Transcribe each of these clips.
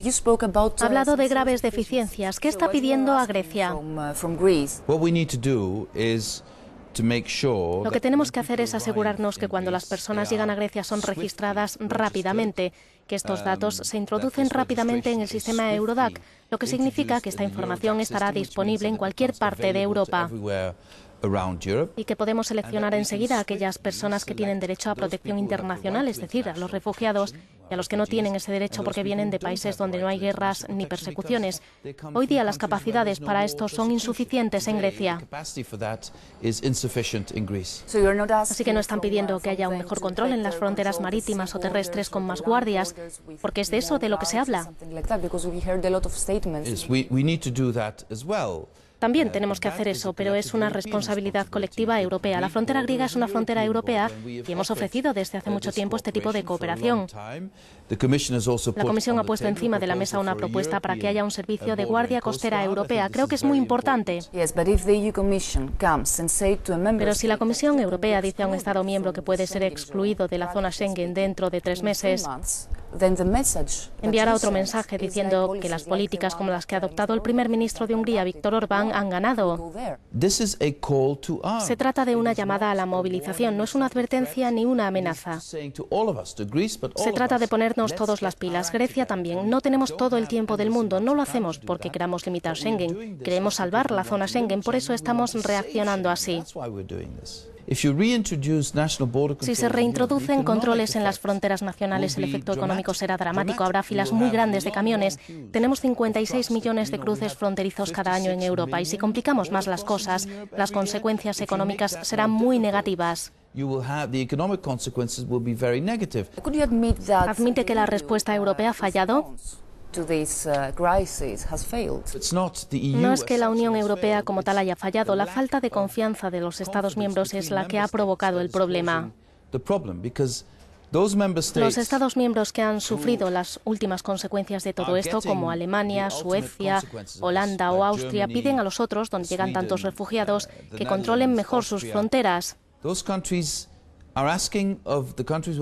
Ha hablado de uh, graves deficiencias. ¿Qué está pidiendo a Grecia? Uh, lo que tenemos que hacer es asegurarnos que cuando las personas uh, llegan a Grecia son registradas rápidamente, que estos um, datos se introducen rápidamente en el sistema Eurodac, lo que significa que esta información estará disponible en cualquier parte de Europa y que podemos seleccionar enseguida a aquellas personas que tienen derecho a protección internacional, es decir, a los refugiados, y a los que no tienen ese derecho porque vienen de países donde no hay guerras ni persecuciones. Hoy día las capacidades para esto son insuficientes en Grecia. Así que no están pidiendo que haya un mejor control en las fronteras marítimas o terrestres con más guardias, porque es de eso de lo que se habla. También tenemos que hacer eso, pero es una responsabilidad colectiva europea. La frontera griega es una frontera europea y hemos ofrecido desde hace mucho tiempo este tipo de cooperación. La Comisión ha puesto encima de la mesa una propuesta para que haya un servicio de guardia costera europea. Creo que es muy importante. E pero si la Comisión Europea dice a un Estado miembro que puede ser excluido de la zona Schengen dentro de tres meses, enviará otro mensaje diciendo que las políticas como las que ha adoptado el primer ministro de Hungría, Víctor Orbán, han ganado. Se trata de una llamada a la movilización, no es una advertencia ni una amenaza. Se trata de ponernos todos las pilas, Grecia también. No tenemos todo el tiempo del mundo, no lo hacemos porque queramos limitar Schengen, queremos salvar la zona Schengen, por eso estamos reaccionando así. Si se reintroducen controles en las fronteras nacionales, el efecto económico será dramático. Habrá filas muy grandes de camiones. Tenemos 56 millones de cruces fronterizos cada año en Europa y si complicamos más las cosas, las consecuencias económicas serán muy negativas. Admite que la respuesta europea ha fallado. Uh, no es que la Unión Europea como tal haya fallado, la falta de confianza de los Estados miembros es la que ha provocado el problema. Los Estados miembros que han sufrido las últimas consecuencias de todo esto, como Alemania, Suecia, Holanda o Austria, piden a los otros, donde llegan tantos refugiados, uh, que controlen mejor sus fronteras.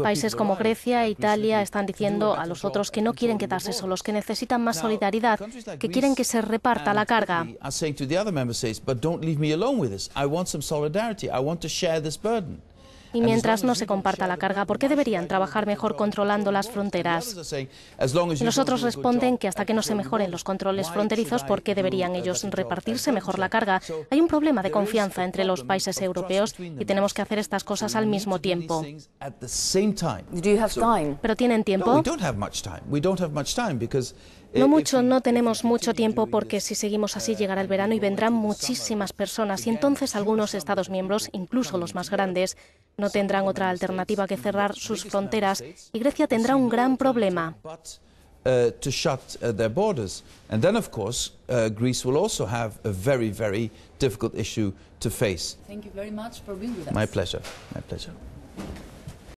Países como Grecia e Italia están diciendo a los otros que no quieren quedarse solos, que necesitan más solidaridad, que quieren que se reparta la carga y mientras no se comparta la carga, ¿por qué deberían trabajar mejor controlando las fronteras? Nosotros responden que hasta que no se mejoren los controles fronterizos, ¿por qué deberían ellos repartirse mejor la carga? Hay un problema de confianza entre los países europeos y tenemos que hacer estas cosas al mismo tiempo. ¿Pero tienen tiempo? No eh, mucho, eh, no tenemos mucho tiempo porque si seguimos así llegará el verano y vendrán muchísimas personas y entonces algunos Estados miembros, incluso los más grandes, no tendrán otra alternativa que cerrar sus fronteras y Grecia tendrá un gran problema.